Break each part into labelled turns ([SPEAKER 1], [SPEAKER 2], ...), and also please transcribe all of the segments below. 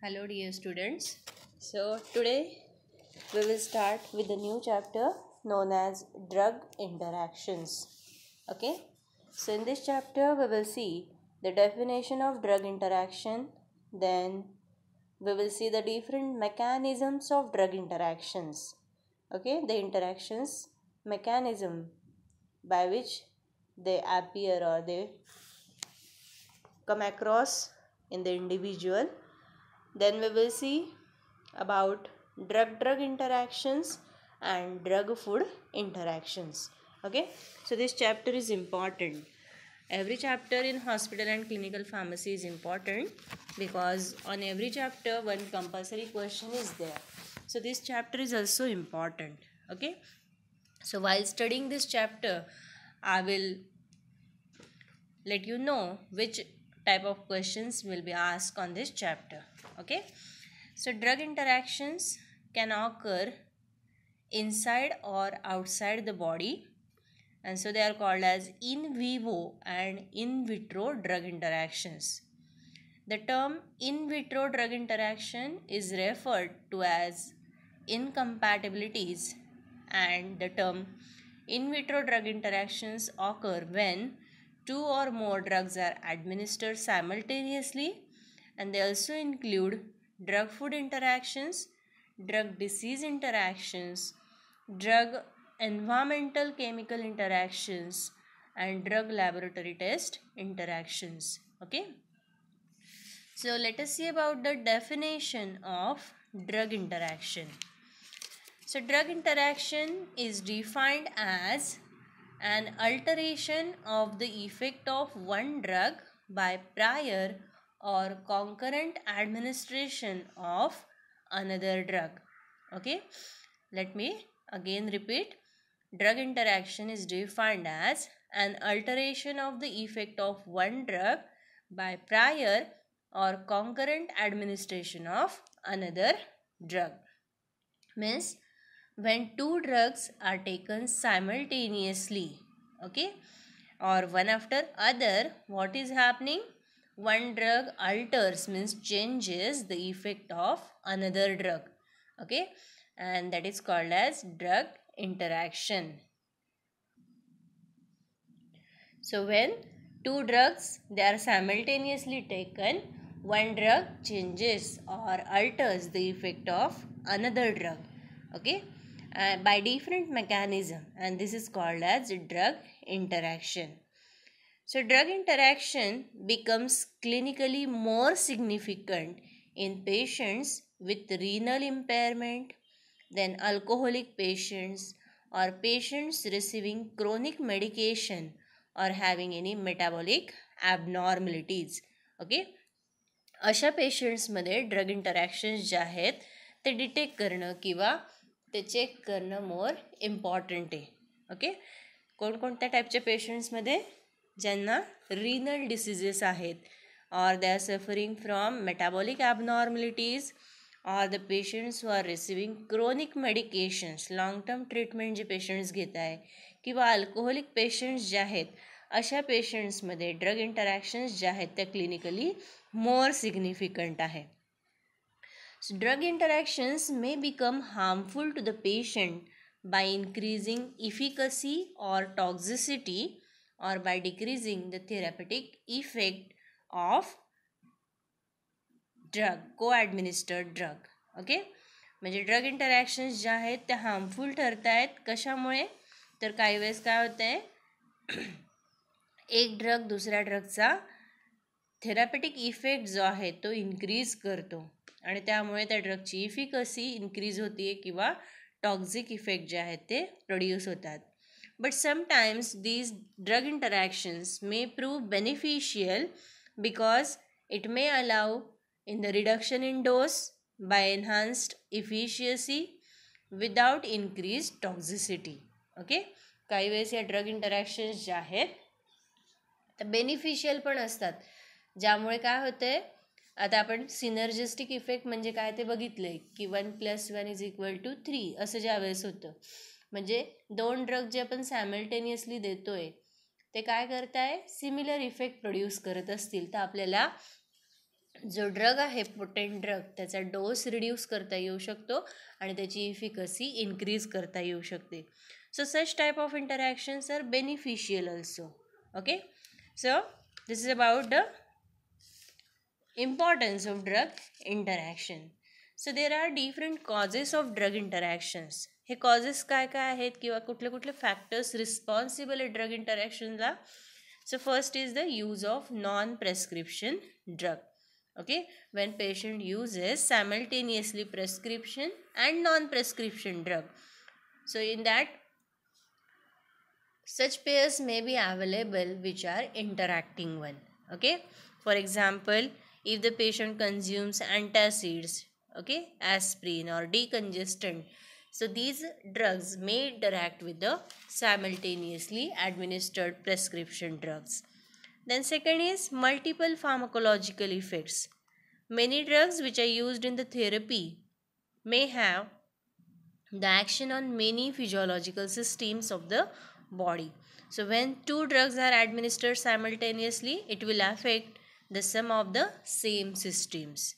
[SPEAKER 1] hello dear students so today we will start with a new chapter known as drug interactions okay so in this chapter we will see the definition of drug interaction then we will see the different mechanisms of drug interactions okay the interactions mechanism by which they appear or they come across in the individual then we will see about drug drug interactions and drug food interactions. Okay, so this chapter is important. Every chapter in hospital and clinical pharmacy is important because on every chapter one compulsory question is there. So this chapter is also important. Okay, so while studying this chapter, I will let you know which type of questions will be asked on this chapter okay so drug interactions can occur inside or outside the body and so they are called as in vivo and in vitro drug interactions the term in vitro drug interaction is referred to as incompatibilities and the term in vitro drug interactions occur when two or more drugs are administered simultaneously and they also include drug food interactions, drug disease interactions, drug environmental chemical interactions and drug laboratory test interactions. Okay. So let us see about the definition of drug interaction. So drug interaction is defined as an alteration of the effect of one drug by prior or concurrent administration of another drug okay let me again repeat drug interaction is defined as an alteration of the effect of one drug by prior or concurrent administration of another drug means when two drugs are taken simultaneously okay or one after other what is happening one drug alters means changes the effect of another drug okay and that is called as drug interaction so when two drugs they are simultaneously taken one drug changes or alters the effect of another drug okay uh, by different mechanism and this is called as drug interaction So, drug interaction becomes clinically more significant in patients with renal impairment than alcoholic patients or patients receiving chronic medication or having any metabolic abnormalities. okay? अशा पेशंट्समध्ये drug interactions जे आहेत ते detect करणं किंवा ते check करणं more important आहे okay कोणकोणत्या टाईपच्या पेशंट्समध्ये जन्ना रीनल डिसीजेस हैं और they are suffering from metabolic abnormalities or the patients who are receiving chronic medications long term treatment जे पेशंट्स घेता है कि वह अल्कोहोलिक पेशंट्स जे हैं अशा पेशंट्स मधे ड्रग इंटरैक्शन्स जे हैं ते क्लिनिकली मोर सिग्निफिकंट है so drug interactions may become harmful to the patient by increasing efficacy or toxicity or by decreasing the therapeutic effect of drug को ॲडमिनिस्टर्ड ड्रग ओके म्हणजे ड्रग इंटरॅक्शन्स ज्या आहेत त्या harmful ठरत आहेत कशामुळे तर काही वेळेस काय होतं आहे एक ड्रग दुसऱ्या ड्रगचा थेरापेटिक इफेक्ट जो आहे तो इन्क्रीज करतो आणि त्यामुळे त्या ड्रगची इफिकसी इन्क्रीज होते किंवा टॉक्झिक इफेक्ट जे आहेत ते प्रोड्यूस होतात But sometimes these drug interactions may prove beneficial because it may allow in the reduction in dose by enhanced efficiency without increased toxicity. okay काही वेळेस या ड्रग इंटरॅक्शन्स ज्या आहेत त्या बेनिफिशियल पण असतात ज्यामुळे काय होतंय आता आपण सिनर्जिस्टिक इफेक्ट म्हणजे काय ते बघितलं आहे की plus 1 is equal to 3. Three असं ज्यावेळेस होतं म्हणजे दोन ड्रग जे आपण सॅमल्टेनियसली देतो आहे ते काय करताय आहे सिमिलर इफेक्ट प्रोड्यूस करत असतील तर आपल्याला जो ड्रग आहे पोटेंट ड्रग त्याचा डोस रिड्यूस करता येऊ शकतो आणि त्याची इफिकसी इन्क्रीज करता येऊ शकते so such type of interactions are beneficial also okay so this is about the importance of drug interaction so there are different causes of drug interactions हे कॉजेस काय काय आहेत किंवा कुठले कुठले फॅक्टर्स रिस्पॉन्सिबल आहे ड्रग इंटरॅक्शनला so first is the use of non prescription drug okay when patient use is prescription and non prescription drug so in that such pairs may be available which are interacting one okay for example if the patient consumes antacids okay aspirin or decongestant so these drugs may interact with the simultaneously administered prescription drugs. Then second is multiple pharmacological effects. Many drugs which are used in the therapy may have the action on many physiological systems of the body. So when two drugs are administered simultaneously, it will affect the sum of the same systems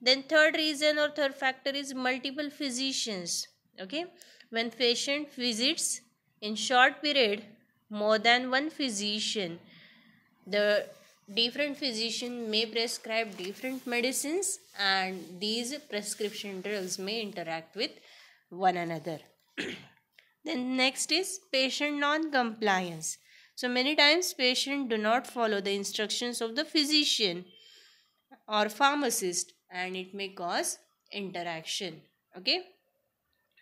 [SPEAKER 1] then third reason or third factor is multiple physicians okay when patient visits in short period more than one physician the different physician may prescribe different medicines and these prescription drugs may interact with one another then next is patient non compliance so many times patient do not follow the instructions of the physician or pharmacist and it may cause interaction okay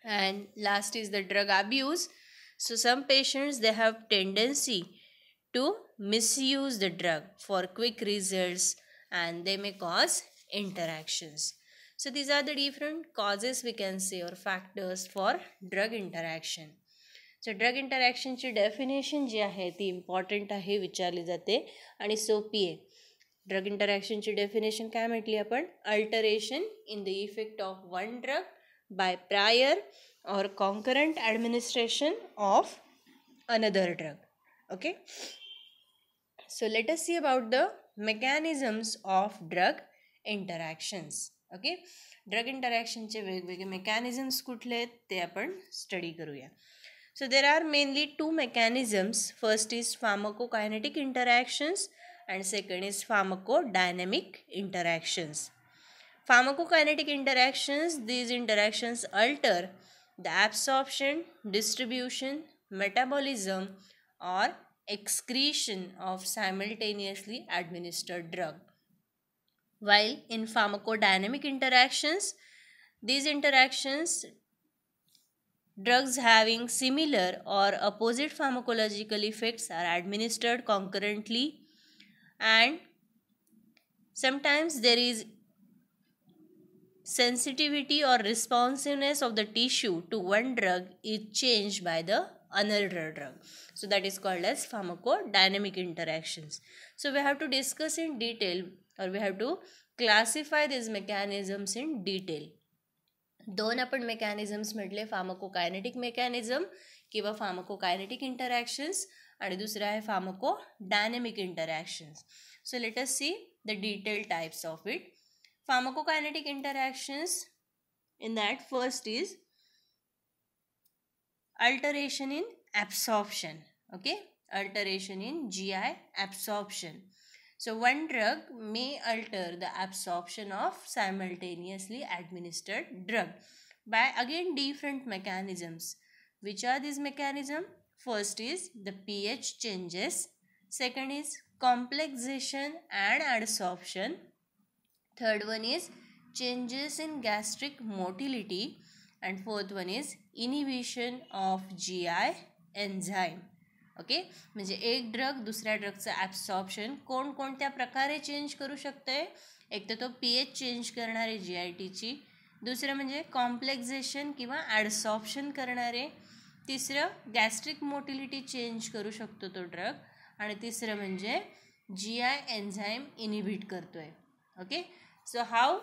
[SPEAKER 1] and last is the drug abuse so some patients they have tendency to misuse the drug for quick results and they may cause interactions so these are the different causes we can say or factors for drug interaction so drug interaction definition जी hai. ती important hai विचारली जाते आणि सोपी आहे drug interaction ची definition काय म्हटली आपण alteration in the effect of one drug by prior or concurrent administration of another drug okay so let us see about the mechanisms of drug interactions okay drug इंटरॅक्शनचे वेगवेगळे mechanisms कुठले आहेत ते आपण स्टडी करूया so there are mainly two mechanisms first is pharmacokinetic interactions and second is pharmacodynamic interactions. Pharmacokinetic interactions, these interactions alter the absorption, distribution, metabolism or excretion of simultaneously administered drug. While in pharmacodynamic interactions, these interactions drugs having similar or opposite pharmacological effects are administered concurrently and sometimes there is sensitivity or responsiveness of the tissue to one drug is changed by the another drug so that is called as pharmacodynamic interactions so we have to discuss in detail or we have to classify these mechanisms in detail दोन आपण mechanisms म्हटले फार्माकोकायनेटिक mechanism किंवा फार्माकोकायनेटिक interactions आणि दुसरं आहे pharmacodynamic interactions so let us see the detail types of it pharmacokinetic interactions in that first is alteration in absorption okay alteration in gi absorption so one drug may alter the absorption of simultaneously administered drug by again different mechanisms which are these mechanism. First is the pH changes. Second is complexation and adsorption. Third one is changes in gastric motility. And fourth one is inhibition of GI enzyme. Okay म्हणजे एक drug दुसऱ्या ड्रगचं ॲब्सॉप्शन कोणकोणत्या प्रकारे change करू शकतं आहे एक तर तो पी एच चेंज करणारे जी आय टीची दुसरं म्हणजे कॉम्प्लेक्झेशन किंवा ॲडसॉप्शन करणारे तिसरं गॅस्ट्रिक मोटिलिटी चेंज करू शकतो तो ड्रग आणि तिसरं म्हणजे जी आय एन्झाईम इनहिबिट करतो आहे okay so how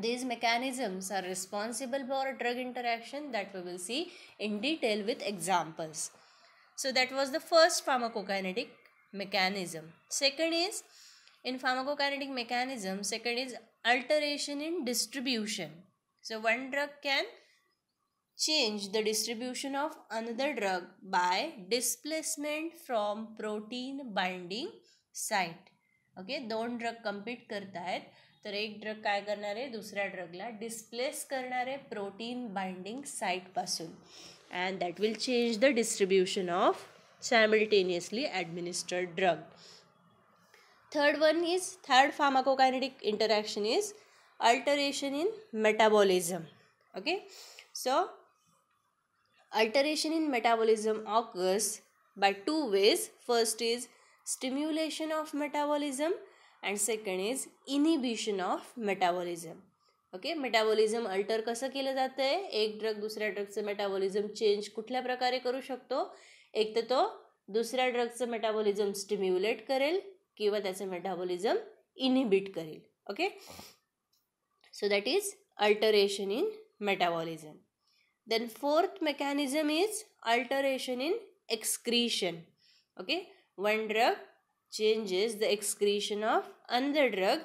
[SPEAKER 1] these mechanisms are responsible for drug interaction that we will see in detail with examples so that was the first pharmacokinetic mechanism second is in pharmacokinetic mechanism second is alteration in distribution so one drug can change the distribution of another drug by displacement from protein binding site. Okay okay, दोन drug compete करता है तर एक drug काय करणार आहे दुसऱ्या ड्रगला displace करणार आहे प्रोटीन बाइंडिंग साईटपासून and that will change the distribution of simultaneously administered drug third one is third pharmacokinetic interaction is alteration in metabolism okay so Alteration in metabolism occurs by two ways. First is stimulation of metabolism and second is inhibition of metabolism. Okay metabolism alter कसं केलं जातं आहे एक drug दुसऱ्या ड्रगचं metabolism change कुठल्या प्रकारे करू शकतो एक तर तो दुसऱ्या ड्रगचं मेटाबॉलिझम स्टिम्युलेट करेल किंवा त्याचं मेटाबॉलिझम इनहिबिट करेल okay so that is alteration in metabolism then fourth mechanism is alteration in excretion okay one drug changes the excretion of another drug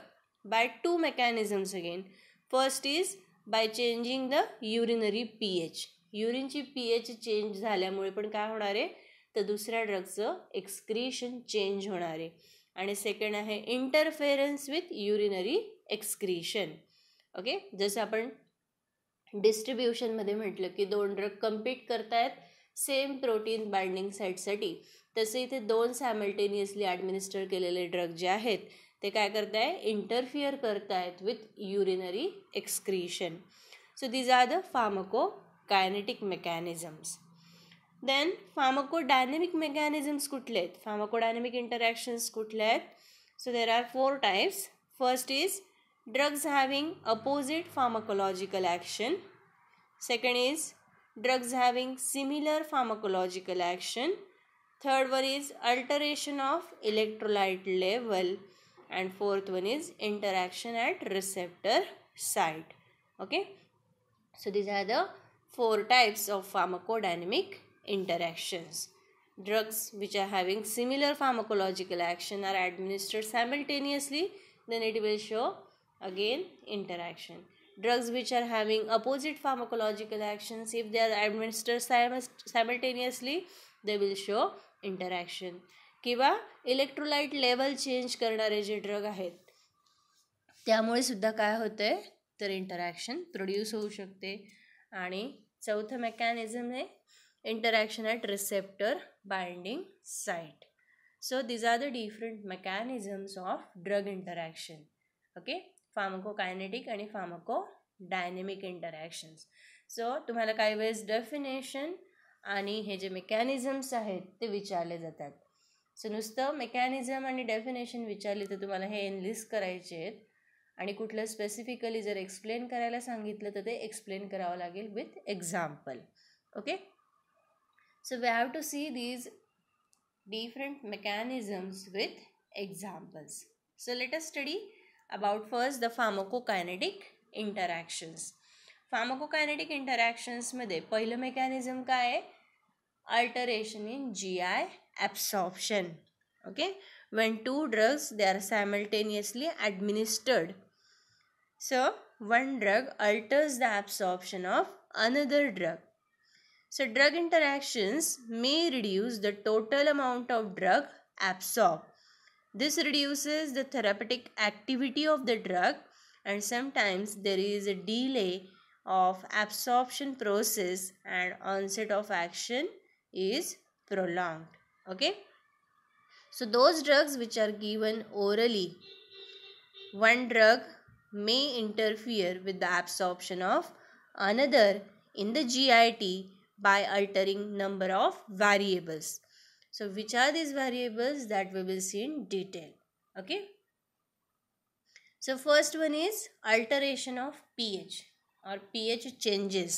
[SPEAKER 1] by two mechanisms again first is by changing the urinary P H युरिनची P H change झाल्यामुळे पण काय होणार आहे तर दुसऱ्या ड्रगचं excretion change होणार आहे आणि सेकंड आहे interference with urinary excretion okay जसं आपण डिस्ट्रीब्युशनमध्ये म्हटलं की दोन ड्रग कम्पीट करतायत सेम प्रोटीन बाइंडिंग साईटसाठी तसे इथे दोन सॅमल्टेनियसली ॲडमिनिस्टर केलेले ड्रग जे आहेत ते काय करत आहे इंटरफिअर करत आहेत with urinary excretion so these are the pharmacokinetic mechanisms then pharmacodynamic mechanisms कुठले आहेत फार्माको डायनेमिक इंटरॅक्शन्स कुठले आहेत so there are four types first is drugs having opposite pharmacological action second is drugs having similar pharmacological action third one is alteration of electrolyte level and fourth one is interaction at receptor site okay so these are the four types of pharmacodynamic interactions drugs which are having similar pharmacological action are administered simultaneously then it will show again interaction drugs which are having opposite pharmacological actions if they are administered simultaneously they will show interaction किंवा electrolyte level change करणारे जे drug आहेत त्यामुळे सुद्धा काय hote तर interaction produce होऊ शकते आणि चौथं मेकॅनिझम हे interaction at receptor binding site so these are the different mechanisms of drug interaction okay pharmacokinetic आणि फार्मको डायनेमिक इंटरॅक्शन्स सो तुम्हाला काही वेळेस डेफिनेशन आणि हे जे मेकॅनिझम्स आहेत ते विचारले जातात सो नुसतं मेकॅनिझम आणि डेफिनेशन विचारले तर तुम्हाला हे एनलिस्ट करायचे आहेत आणि कुठलं स्पेसिफिकली जर एक्सप्लेन करायला सांगितलं तर ते एक्सप्लेन करावं लागेल with example okay so we have to see these different mechanisms with examples so let us study about first the pharmacokinetic interactions pharmacokinetic interactions मध्ये पहिलं mechanism काय आहे alteration in GI absorption okay when two drugs they are simultaneously administered so one drug alters the absorption of another drug so drug interactions may reduce the total amount of drug absorbed this reduces the therapeutic activity of the drug and sometimes there is a delay of absorption process and onset of action is prolonged. Okay. So those drugs which are given orally, one drug may interfere with the absorption of another in the GIT by altering number of variables. So which are these variables that we will see in detail. Okay. So first one is alteration of pH or pH changes.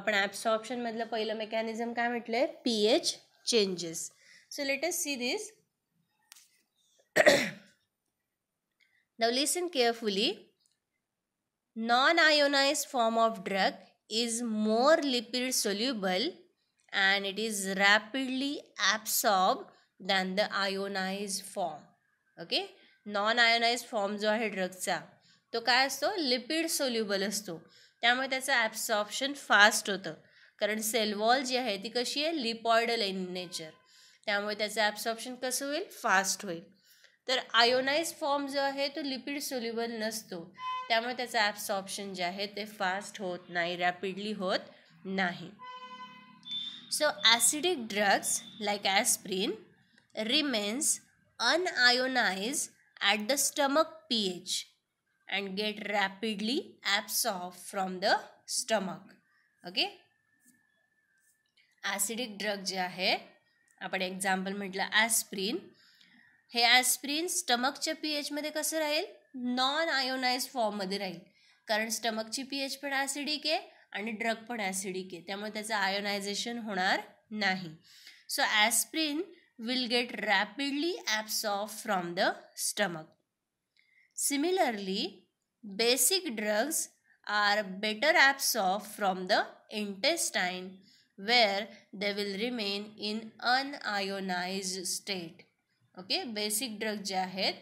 [SPEAKER 1] आपण absorption मधलं पहिलं mechanism. काय म्हटलंय P pH changes. So, let us see this. Now, listen carefully. non non-ionized form of drug is more lipid soluble and it is rapidly absorbed than the ionized form. Okay? Non ionize form जो आहे ड्रगचा तो काय असतो lipid soluble असतो त्यामुळे त्याचं absorption fast होतं कारण सेलवॉल जी आहे ती कशी आहे लिपॉइडल इन नेचर त्यामुळे त्याचं ॲब्सॉर्प्शन कसं होईल फास्ट होईल तर आयोनाइज फॉर्म जो आहे तो लिपिड सोल्युबल नसतो त्यामुळे त्याचं ॲब्सॉर्प्शन जे आहे ते फास्ट होत नाही रॅपिडली होत नाही So like aspirin remains unionize at the stomach P H and get rapidly absorb from the stomach okay acidic drug जे आहे आपण एक्झाम्पल म्हटलं ॲस्प्रिन हे ॲस्प्रिन स्टमकच्या पी एचमध्ये कसं राहील नॉन आयोनाइज फॉर्ममध्ये राहील कारण स्टमकची पी एच पण ॲसिडिक आहे आणि ड्रग पण ॲसिडिक आहे त्यामुळे त्याचं आयोनायझेशन होणार नाही so aspirin will get rapidly absorb from the stomach similarly basic drugs are better absorb from the intestine where they will remain in unionized state okay basic drug जे आहेत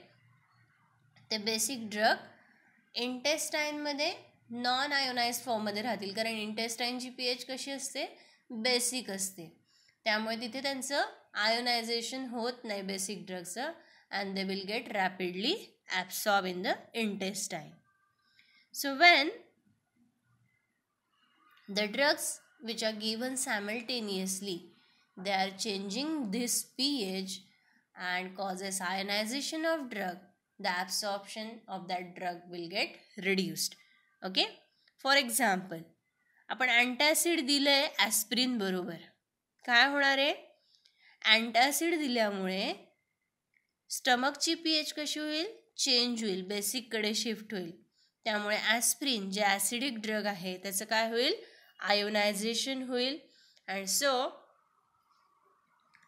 [SPEAKER 1] ते basic drug इंटेस्टाईनमध्ये non ionize फॉर्ममध्ये राहतील कारण इंटेस्टाईनची P H कशी असते basic असते त्यामुळे तिथे त्यांचं आयोनायझेशन होत नाही बेसिक ड्रगचं and they will get rapidly absorb in the intestine so when the drugs are given simultaneously they are changing this P H and causes ionization of drug the absorption of that drug will get reduced okay for example आपण antacid दिलं आहे ॲस्प्रिन बरोबर काय होणार आहे अँटॅसिड दिल्यामुळे स्टमकची P H कशी होईल चेंज होईल बेसिककडे शिफ्ट होईल त्यामुळे ॲस्प्रिन जे ॲसिडिक ड्रग आहे त्याचं काय होईल आयोनायझेशन होईल and so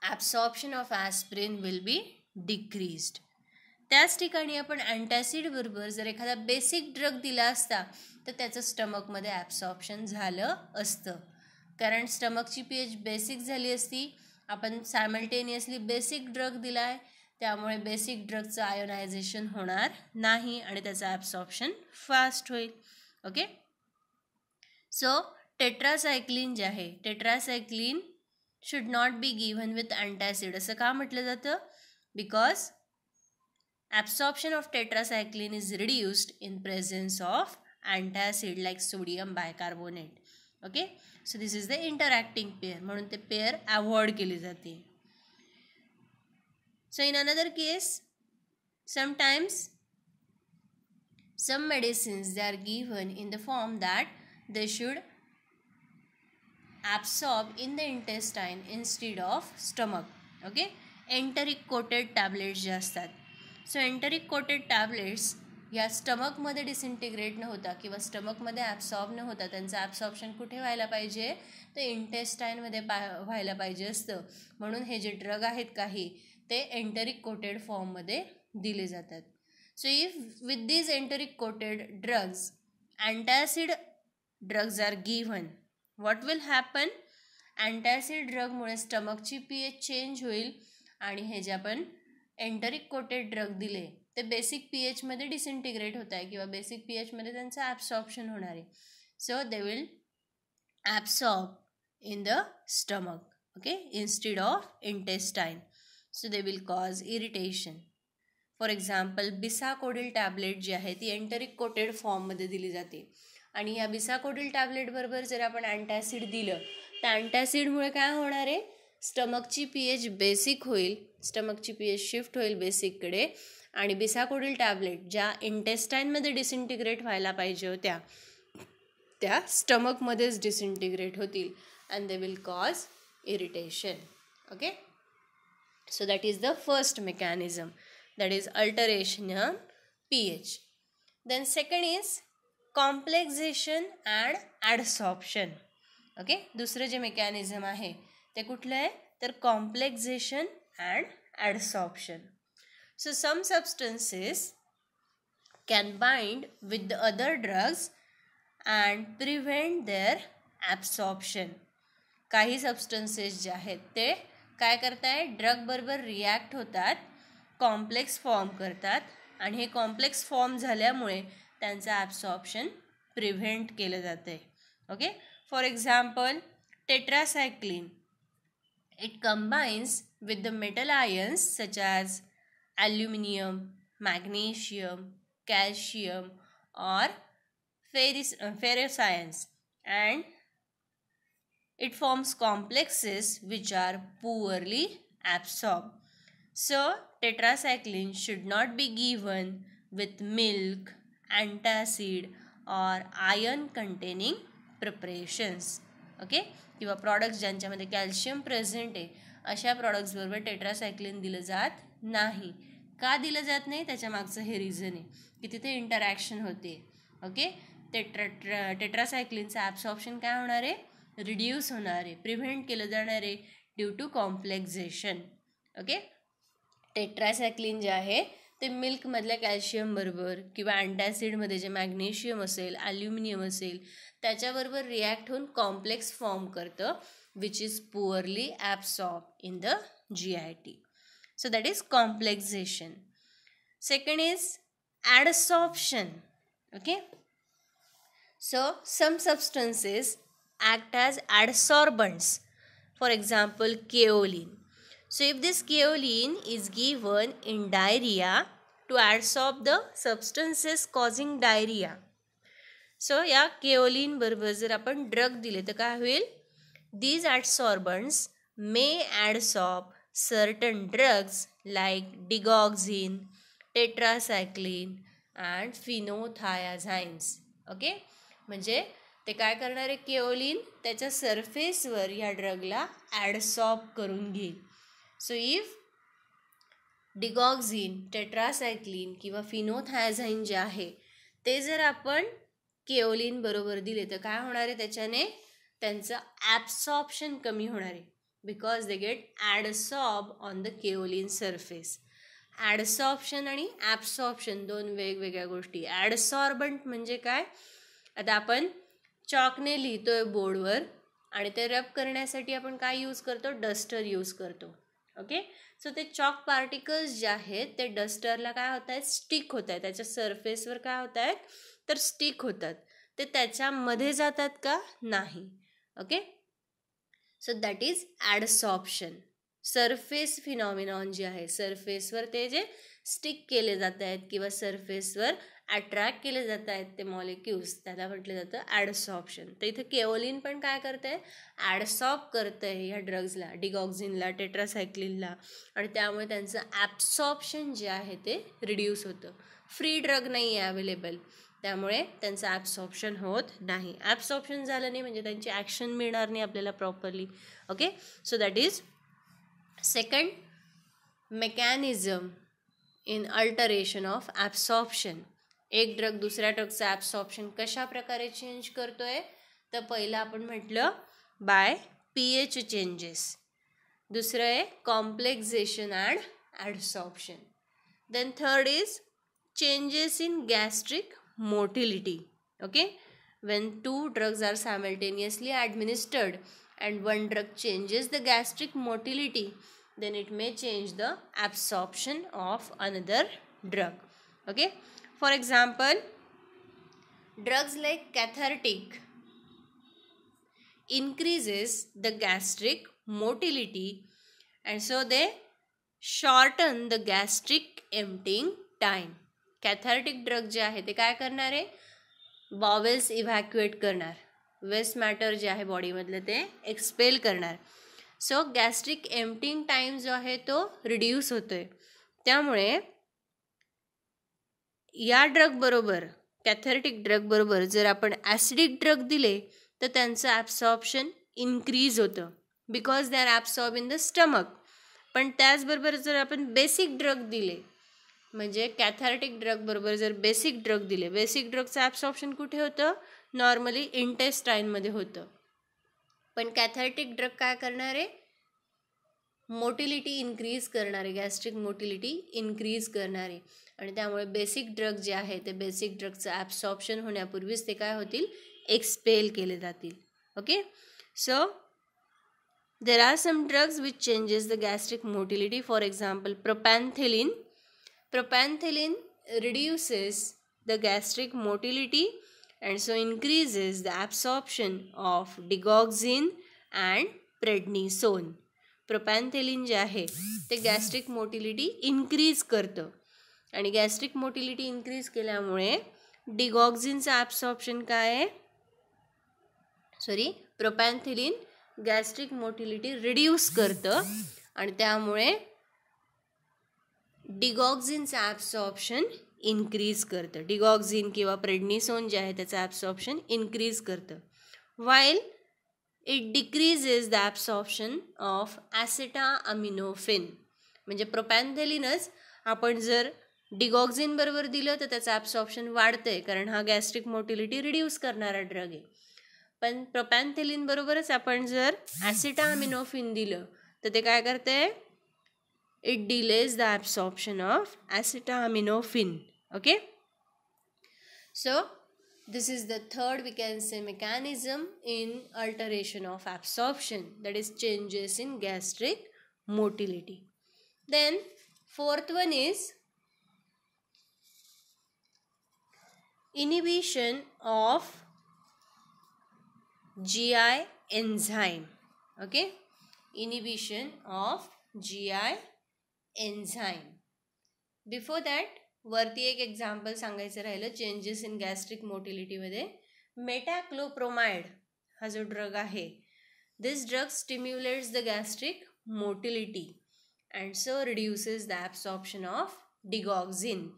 [SPEAKER 1] absorption of aspirin will be decreased त्याच ठिकाणी आपण बरोबर जर एखादा बेसिक ड्रग दिला असता तर त्याचं स्टमकमध्ये ॲब्सॉप्शन झालं असतं कारण स्टमकची पी एच बेसिक झाली असती आपण सायमल्टेनियसली बेसिक ड्रग दिला आहे त्यामुळे बेसिक ड्रगचं आयोनायझेशन होणार नाही आणि त्याचं ॲब्सॉप्शन फास्ट होईल ओके सो टेट्रासायक्लिन जे आहे tetracycline should not be given with antacid असं का म्हटलं जातं because Absorption of tetracycline is reduced in presence of antacid like sodium bicarbonate. Okay, so this is the interacting pair. म्हणून ते pair avoid केली जाते So in another case, sometimes some medicines they are given in the form that they should absorb in the intestine instead of stomach okay enteric coated tablets जे असतात so enteric coated tablets या स्टमकमध्ये disintegrate न होता किंवा स्टमकमध्ये absorb न होता त्यांचं absorption कुठे व्हायला पाहिजे तर इंटेस्टाईनमध्ये पा व्हायला पाहिजे असतं म्हणून हे जे ड्रग आहेत काही ते एंटरिक कोटेड फॉर्ममध्ये दिले जातात so if with these enteric coated drugs antacid drugs are given what will happen antacid ड्रगमुळे स्टमकची पी एच चेंज होईल आणि हे जे आपण एंटरिक कोटेड ड्रग दिले ते बेसिक पी एचमध्ये डिसइंटिग्रेट होत आहे किंवा बेसिक पी एचमध्ये त्यांचं ॲब्सॉर्प्शन होणार आहे so they will absorb in the stomach okay instead of intestine so they will cause irritation for example bisacodyl tablet जी आहे ती एंटरिक कोटेड फॉर्ममध्ये दिली जाते आणि या बिसाकोडील टॅबलेटबरोबर जर आपण अँटॅसिड दिलं तर अँटॅसिडमुळे काय होणार आहे स्टमकची पी एच बेसिक होईल स्टमकची पी एच शिफ्ट होईल बेसिककडे आणि बिसाकोडील टॅबलेट ज्या इंटेस्टाईनमध्ये डिसइंटिग्रेट व्हायला पाहिजे होत्या त्या स्टमकमध्येच डिसइंटिग्रेट होतील and they will cause irritation okay so that is the first mechanism that is alteration P H then second is complexation and adsorption okay दुसरं जे मेकॅनिझम आहे ते कुठलं आहे तर complexation and adsorption so some substances can bind with the other drugs and prevent their absorption काही substances जे आहेत ते काय करताय ड्रगबरोबर रिॲक्ट होतात कॉम्प्लेक्स फॉर्म करतात आणि हे कॉम्प्लेक्स फॉर्म झाल्यामुळे त्यांचं ॲब्सॉप्शन प्रिव्हेंट केलं जातं आहे okay for example tetracycline It combines with the metal ions such as aluminium, magnesium, calcium or ferrous, uh, ferrous ions and it forms complexes which are poorly absorbed. So tetracycline should not be given with milk, antacid or iron containing preparations. Okay. किंवा products ज्यांच्यामध्ये calcium present आहे अशा प्रॉडक्ट्सबरोबर tetracycline दिलं जात नाही का दिलं जात नाही त्याच्या मागचं हे रिझन आहे की तिथे इंटरॅक्शन होते ओके टेट्रा टेट्रासायक्लीनचं टेट्रासायक्लिनचं ऑप्शन काय होणार आहे रिड्यूस होणार आहे प्रिव्हेंट केलं जाणार आहे due to complexation okay tetracycline जे आहे ते मिल्कमधल्या कॅल्शियमबरोबर किंवा अँटॅसिडमध्ये जे मॅग्नेशियम असेल ॲल्युमिनियम असेल त्याच्याबरोबर रिॲक्ट होऊन कॉम्प्लेक्स फॉर्म करतं which is poorly absorb in the G I T so that is complexation second is adsorption okay so some substances act as adsorbents for example kaolin So if this kaolin is given in diarrhea to adsorb the substances causing diarrhea. So या kaolin बरोबर जर आपण drug दिले तर काय होईल these adsorbents may adsorb certain drugs like digoxin, tetracycline and phenothiazines. Okay, म्हणजे ते काय करणार आहे केओलिन त्याच्या सरफेसवर या ड्रगला ॲडसॉप करून घेईल सो इफ डिगॉक्झिन टेट्रासायक्लिन किंवा फिनोथायझाईन जे आहे ते जर आपण केओलिन बरोबर दिले तर काय होणार आहे त्याच्याने त्यांचं ॲपसॉप्शन कमी होणार आहे because they get adsorb on the kaolin surface adsorption आणि ॲब्सॉप्शन दोन वेगवेगळ्या गोष्टी ॲडसॉर्बंट म्हणजे काय आता आपण चॉकने लिहितोय बोर्डवर आणि ते रब करण्यासाठी आपण काय यूज करतो डस्टर यूज करतो ओके सो ते चॉक पार्टिकल्स जे आहेत ते डस्टरला काय होत आहेत स्टिक होत आहेत त्याच्या सरफेसवर काय होत आहेत तर स्टिक होतात ते त्याच्यामध्ये जातात का नाही okay so that is adsorption surface phenomenon जे आहे सरफेसवर ते जे स्टिक केले जात आहेत किंवा सरफेसवर अट्रॅक्ट केले जात आहेत ते मॉलिक्युल्स त्याला म्हटलं जातं ॲडसॉप्शन तर इथं केओलिन पण काय करत आहे ॲडसॉप करतं आहे ह्या ड्रग्जला डिगॉक्झिनला टेट्रासायक्लिनला आणि त्यामुळे त्यांचं ॲप्सॉप्शन जे आहे ते रिड्यूस होतं फ्री ड्रग नाही आहे अवेलेबल त्यामुळे त्यांचं ॲप्सॉप्शन होत नाही ॲप्सॉप्शन झालं नाही म्हणजे त्यांची ॲक्शन मिळणार नाही आपल्याला properly okay so that is second mechanism in alteration of absorption एक ड्रग दुसऱ्या ड्रगचं ॲब्सॉप्शन कशा प्रकारे चेंज आहे तर पहिलं आपण म्हटलं बाय पी एच चेंजेस दुसरं आहे complexation and adsorption then third is changes in gastric motility okay when two drugs are simultaneously administered and one drug changes the gastric motility then it may change the absorption of another drug okay for example drugs like cathartic increases the gastric motility and so they shorten the gastric emptying time cathartic drug जे आहे ते काय करणार आहे बॉवेल्स इव्हॅक्युएट करणार waste matter जे आहे बॉडीमधलं ते एक्सपेल करणार सो गॅस्ट्रिक एम्प्टिंग टाईम जो आहे तो रिड्यूस होतो आहे त्यामुळे या ड्रगबरोबर ड्रग ड्रगबरोबर जर आपण ॲसिडिक ड्रग दिले तर त्यांचं ॲब्सॉर्प्शन इन्क्रीज होतं because they are absorb in the stomach पण त्याचबरोबर जर आपण बेसिक ड्रग दिले म्हणजे ड्रग ड्रगबरोबर जर बेसिक ड्रग दिले बेसिक ड्रगचं ऑप्शन कुठे होतं नॉर्मली इंटेस्टाईनमध्ये होतं पण कॅथेरेटिक ड्रग काय करणार आहे मोटिलिटी इन्क्रीज करणारे गॅस्ट्रिक मोटिलिटी इन्क्रीज करणारे आणि त्यामुळे बेसिक ड्रग जे आहे ते बेसिक ड्रगचं ॲप्सॉप्शन होण्यापूर्वीच ते काय होतील एक्सपेल केले जातील okay so there are some drugs which changes the gastric motility for example propantheline propantheline reduces the motility motility and so the the of of digoxin and soon propantheline जे आहे ते gastric motility increase करतं आणि gastric motility increase केल्यामुळे डिगॉक्झिनचं absorption काय आहे sorry propantheline gastric motility reduce करतं आणि त्यामुळे डिगॉक्झिनचं ऑप्शन इन्क्रीज करतं डिगॉक्झिन किंवा प्रेडनिसोन जे आहे त्याचं ॲब्सॉप्शन इन्क्रीज करतं while it decreases the absorption of acetaminophen म्हणजे प्रोपॅन्थेलिनच आपण जर डिगॉक्झिन बरोबर दिलं तर त्याचं ॲब्सॉप्शन वाढतं आहे कारण हा गॅस्ट्रिक मोटिलिटी रिड्यूस करणारा ड्रग आहे पण प्रपॅन्थेलिन बरोबरच आपण जर ॲसिटामिनोफिन दिलं तर ते काय करते it delays the absorption of acetaminophen okay so this is the third we can say mechanism in alteration of absorption that is changes in gastric motility then fourth one is inhibition of GI enzyme. Okay, inhibition of GI enzyme. Before that वरती एक example सांगायचं राहिलं changes in gastric मोटिलिटीमध्ये metoclopramide हा जो drug आहे this drug stimulates the gastric motility and so reduces the option of digoxin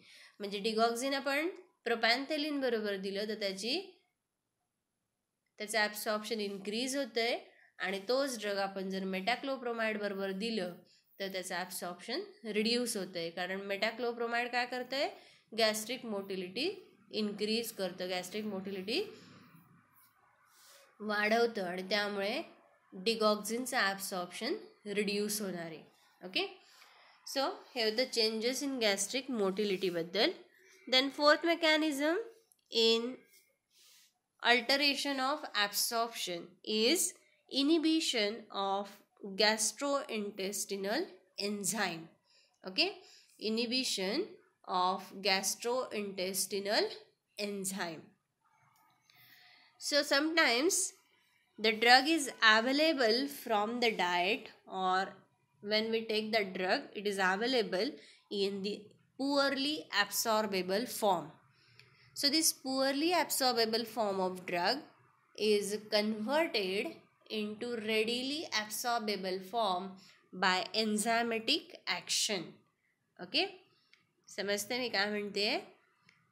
[SPEAKER 1] म्हणजे digoxin आपण बरोबर दिलं तर त्याची त्याचं ॲप्सॉप्शन इन्क्रीज होतं आहे आणि तोच ड्रग आपण जर बरोबर दिलं तर त्याचं ॲप्सॉप्शन रिड्यूस होत आहे कारण मेटॅक्लोप्रोमाइड काय करतं आहे गॅस्ट्रिक मोटिलिटी इन्क्रीज करतं गॅस्ट्रिक मोटिलिटी वाढवतं आणि त्यामुळे डिगॉक्झिनचं ॲप्सॉप्शन रिड्यूस होणार आहे ओके सो हे होतं चेंजेस इन गॅस्ट्रिक मोटिलिटीबद्दल Then fourth mechanism in alteration of absorption is inhibition of gastrointestinal enzyme. Okay, inhibition of gastrointestinal enzyme. So sometimes the drug is available from the diet or when we take the drug it is available in the poorly absorbable form. So, this poorly absorbable form of drug is converted into readily absorbable form by enzymatic action. Okay? समजते मी काय म्हणते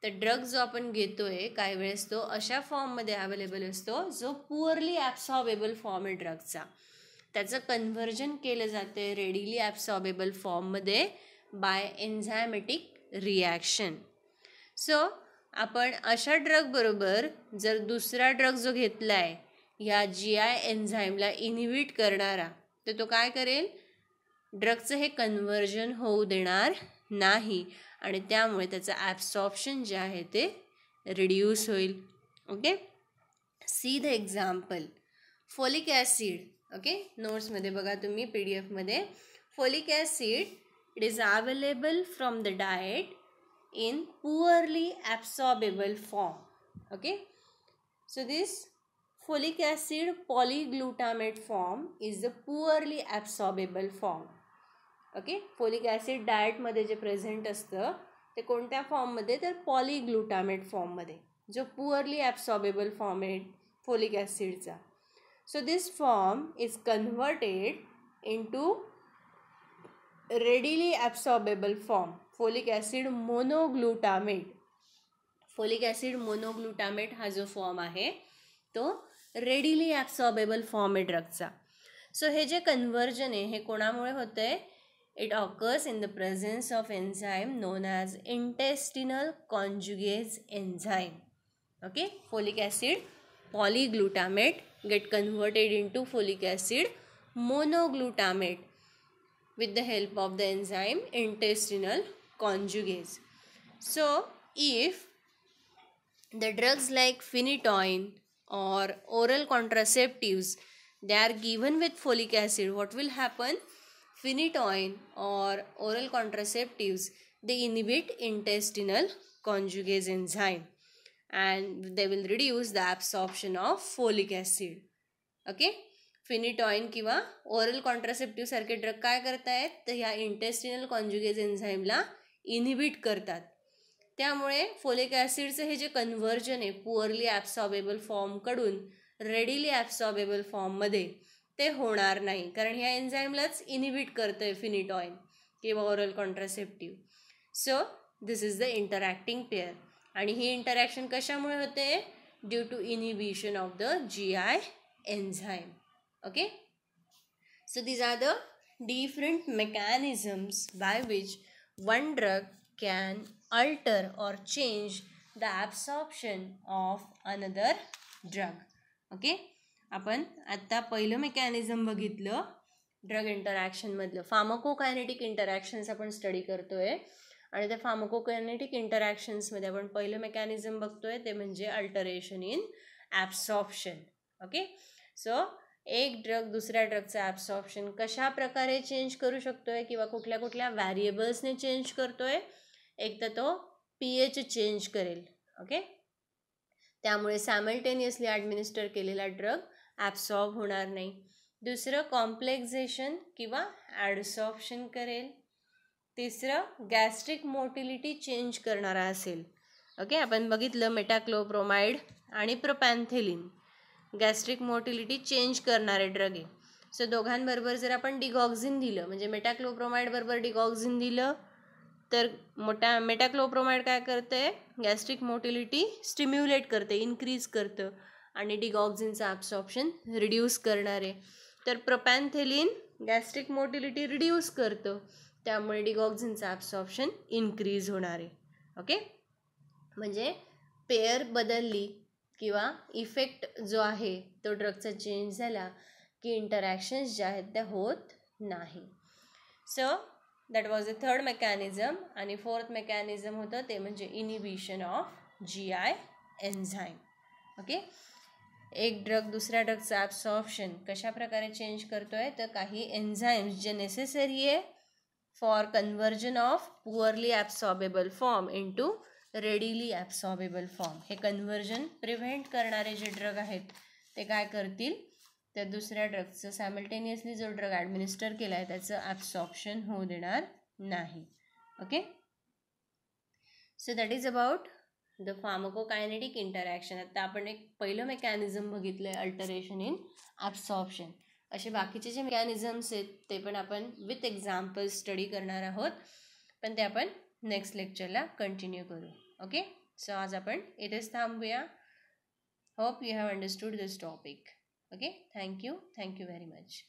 [SPEAKER 1] तर drug जो आपण घेतोय काही वेळेस तो अशा फॉर्ममध्ये अवेलेबल असतो जो पुअरली ॲब्सॉर्बेबल फॉर्म आहे ड्रगचा त्याचं कन्व्हर्जन केलं जातं रेडिली ॲब्सॉर्बेबल फॉर्ममध्ये बाय एन्झायमेटिक रिॲक्शन सो आपण अशा ड्रगबरोबर जर दुसरा ड्रग जो घेतला आहे ह्या जी आय एन्झाईमला इनहिबिट करणारा तर तो काय करेल ड्रगचं हे कन्व्हर्जन होऊ देणार नाही आणि त्यामुळे त्याचं ॲब्सॉप्शन जे आहे ते रिड्यूस होईल okay see the example folic acid okay नोट्समध्ये बघा तुम्ही पी डी एफमध्ये folic acid It is available from the diet in poorly absorbable form. Okay. So this folic acid polyglutamate form is the poorly absorbable form. Okay folic acid डाएटमध्ये जे present असतं ते कोणत्या फॉर्ममध्ये तर पॉलीग्लुटामेट फॉर्ममध्ये जो पुअरली ॲब्सॉर्बेबल फॉर्म आहे फोलिक ॲसिडचा so this form is converted in to readily absorbable form folic acid monoglutamate folic acid monoglutamate हा जो फॉर्म आहे तो रेडिली ॲब्सॉर्बेबल फॉर्म आहे ड्रगचा सो हे जे कन्व्हर्जन आहे हे कोणामुळे होतं आहे it occurs in the presence of enzyme known as intestinal conjugase enzyme okay folic acid polyglutamate get converted in to folic acid monoglutamate with the help of the enzyme intestinal conjugase. So, if the drugs like phenytoin or oral contraceptives they are given with folic acid what will happen phenytoin or oral contraceptives they inhibit intestinal conjugase enzyme and they will reduce the absorption of folic acid okay phenytoin किंवा oral सारखे drug काय करतायत तर ह्या intestinal कॉन्ज्युगेज एन्झाईमला inhibit करतात त्यामुळे folic ॲसिडचं हे जे कन्व्हर्जन आहे पुअरली ॲब्सॉर्बेबल फॉर्मकडून रेडिली ॲब्सॉर्बेबल फॉर्ममध्ये ते होणार नाही कारण ह्या एन्झाईमलाच इनहिबिट करतं आहे फिनिटॉइन किंवा oral contraceptive so this is the interacting pair आणि ही इंटरॅक्शन कशामुळे होते due to inhibition of the G I enzyme okay so these are the different mechanisms by which one drug can alter or change the absorption of another drug okay आपण आत्ता पहिलं mechanism बघितलं drug इंटरॅक्शनमधलं pharmacokinetic interactions आपण study करतोय आणि त्या फार्मकोकायनेटिक इंटरॅक्शन्समध्ये आपण पहिलं मेकॅनिझम बघतोय ते म्हणजे alteration in absorption okay so एक ड्रग दुसऱ्या ड्रगचं ॲब्सॉर्प्शन कशा प्रकारे चेंज करू शकतो आहे किंवा कुठल्या कुठल्या व्हॅरिएबल्सने चेंज करतो आहे एक तर तो पी एच चेंज करेल ओके त्यामुळे सॅमल्टेनियसली ॲडमिनिस्टर केलेला ड्रग ॲब्सॉर्ब होणार नाही दुसरं कॉम्प्लेक्झेशन किंवा ॲडसॉप्शन करेल तिसरं गॅस्ट्रिक मोटिलिटी चेंज करणारा असेल ओके आपण बघितलं मेटाक्लोप्रोमाइड आणि प्रोपॅन्थेलिन गॅस्ट्रिक मोटिलिटी चेंज करणारे ड्रग आहे सो दोघांबरोबर जर आपण डिगॉक्झिन दिलं म्हणजे मेटॅक्लोप्रोमाइडबरोबर डिगॉक्झिन दिलं तर मोटा मेटॅक्लोप्रोमाइड काय करते गॅस्ट्रिक मोटिलिटी स्टिम्युलेट करते इन्क्रीज करतं आणि डिगॉक्झिनचं ॲब्सॉप्शन रिड्यूस करणारे तर प्रपॅन्थेलिन गॅस्ट्रिक मोटिलिटी रिड्यूस करतं त्यामुळे डिगॉक्झिनचं ॲब्सॉप्शन इन्क्रीज होणार आहे ओके म्हणजे पेअर बदलली किंवा इफेक्ट जो आहे तो ड्रगचा चेंज झाला की इंटरॅक्शन्स ज्या आहेत त्या होत नाही so that was the third mechanism आणि फोर्थ मेकॅनिझम होतं ते म्हणजे inhibition of G I enzyme okay एक ड्रग दुसऱ्या ड्रगचं कशा कशाप्रकारे चेंज करतो आहे तर काही एन्झाईम्स जे नेसेसरी आहे for conversion of poorly absorbable form in to readily absorbable form हे कन्व्हर्जन प्रिव्हेंट करणारे जे ड्रग आहेत ते काय करतील त्या दुसऱ्या ड्रगचं सॅमल्टेनियसली जो ड्रग ॲडमिनिस्टर केला आहे त्याचं ॲब्सॉप्शन होऊ देणार नाही okay so that is about the pharmacokinetic interaction आता आपण एक पहिलं मेकॅनिझम बघितलं आहे अल्टरेशन इन ॲब्सॉप्शन असे बाकीचे जे मेकॅनिझम्स आहेत ते पण आपण विथ एक्झाम्पल स्टडी करणार आहोत पण ते आपण नेक्स्ट लेक्चरला कंटिन्यू करू ओके सो आज आपण इथेच थांबूया hope you have understood this topic okay thank you thank you very much